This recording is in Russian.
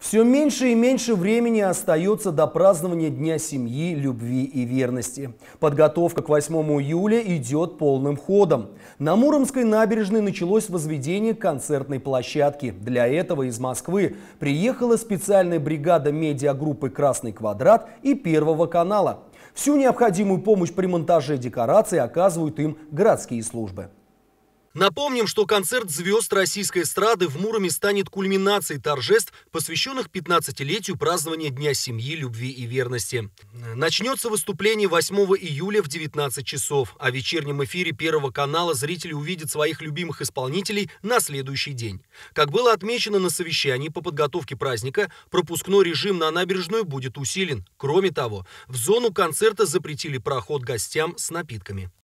Все меньше и меньше времени остается до празднования Дня семьи, любви и верности. Подготовка к 8 июля идет полным ходом. На Муромской набережной началось возведение концертной площадки. Для этого из Москвы приехала специальная бригада медиагруппы «Красный квадрат» и Первого канала. Всю необходимую помощь при монтаже декораций оказывают им городские службы. Напомним, что концерт звезд российской эстрады в Муроме станет кульминацией торжеств, посвященных 15-летию празднования Дня семьи, любви и верности. Начнется выступление 8 июля в 19 часов, а в вечернем эфире Первого канала зрители увидят своих любимых исполнителей на следующий день. Как было отмечено на совещании по подготовке праздника, пропускной режим на набережную будет усилен. Кроме того, в зону концерта запретили проход гостям с напитками.